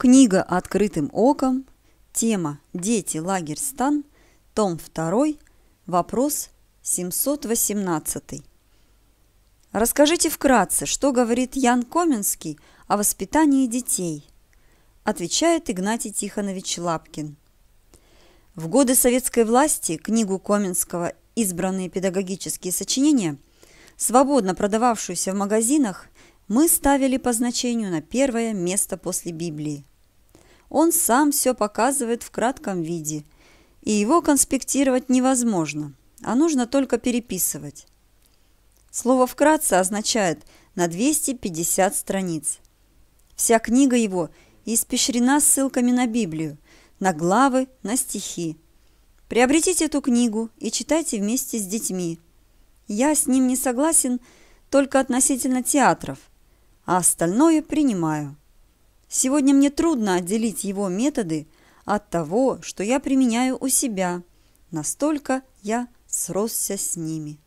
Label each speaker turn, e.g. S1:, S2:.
S1: Книга «Открытым оком», тема «Дети, лагерь, стан», том 2, вопрос 718. Расскажите вкратце, что говорит Ян Коменский о воспитании детей, отвечает Игнатий Тихонович Лапкин. В годы советской власти книгу Коменского «Избранные педагогические сочинения», свободно продававшуюся в магазинах, мы ставили по значению на первое место после Библии. Он сам все показывает в кратком виде, и его конспектировать невозможно, а нужно только переписывать. Слово «вкратце» означает на 250 страниц. Вся книга его испещрена ссылками на Библию, на главы, на стихи. Приобретите эту книгу и читайте вместе с детьми. Я с ним не согласен только относительно театров, а остальное принимаю. Сегодня мне трудно отделить его методы от того, что я применяю у себя. Настолько я сросся с ними.